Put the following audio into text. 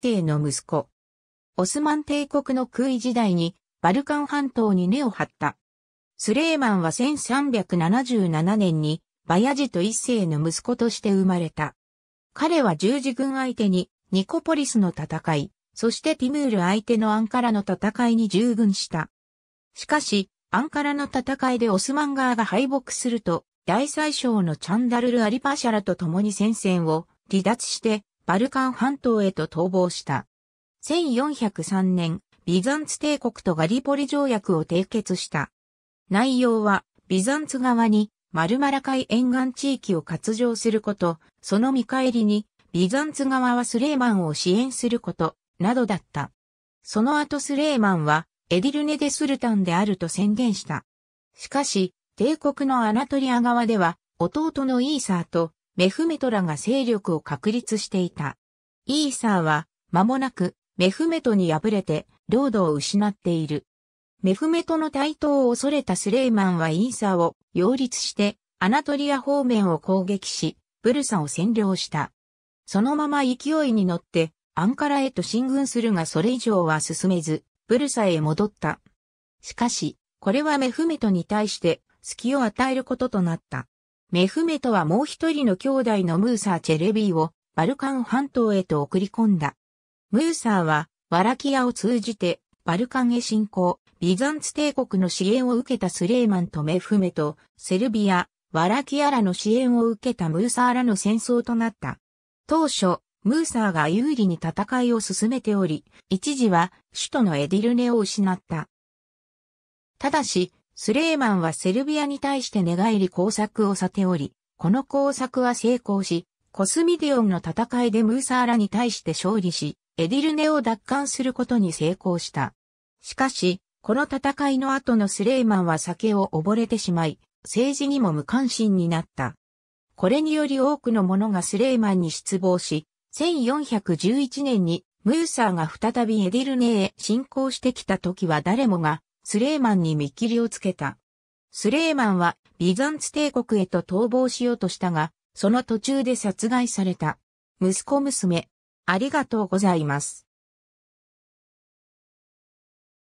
帝の息子。オスマン帝国の空位時代にバルカン半島に根を張った。スレーマンは1377年にバヤジと一世の息子として生まれた。彼は十字軍相手にニコポリスの戦い、そしてティムール相手のアンカラの戦いに従軍した。しかし、アンカラの戦いでオスマン側が敗北すると、大宰相のチャンダルル・アリパシャラと共に戦線を離脱してバルカン半島へと逃亡した。1403年、ビザンツ帝国とガリポリ条約を締結した。内容は、ビザンツ側にマルマラ海沿岸地域を割譲すること、その見返りに、ビザンツ側はスレーマンを支援すること、などだった。その後スレーマンは、エディルネ・デ・スルタンであると宣言した。しかし、帝国のアナトリア側では、弟のイーサーとメフメトらが勢力を確立していた。イーサーは、間もなく、メフメトに敗れて、領土を失っている。メフメトの台頭を恐れたスレイマンはイーサーを擁立して、アナトリア方面を攻撃し、ブルサを占領した。そのまま勢いに乗って、アンカラへと進軍するがそれ以上は進めず、ブルサへ戻った。しかし、これはメフメトに対して、隙を与えることとなった。メフメトはもう一人の兄弟のムーサー・チェレビーをバルカン半島へと送り込んだ。ムーサーはワラキアを通じてバルカンへ侵攻、ビザンツ帝国の支援を受けたスレーマンとメフメト、セルビア、ワラキアらの支援を受けたムーサーらの戦争となった。当初、ムーサーが有利に戦いを進めており、一時は首都のエディルネを失った。ただし、スレーマンはセルビアに対して寝返り工作をさており、この工作は成功し、コスミディオンの戦いでムーサーラに対して勝利し、エディルネを奪還することに成功した。しかし、この戦いの後のスレイマンは酒を溺れてしまい、政治にも無関心になった。これにより多くの者がスレイマンに失望し、1411年にムーサーが再びエディルネへ侵攻してきた時は誰もがスレーマンに見切りをつけた。スレーマンはビザンツ帝国へと逃亡しようとしたが、その途中で殺害された。息子娘、ありがとうございます。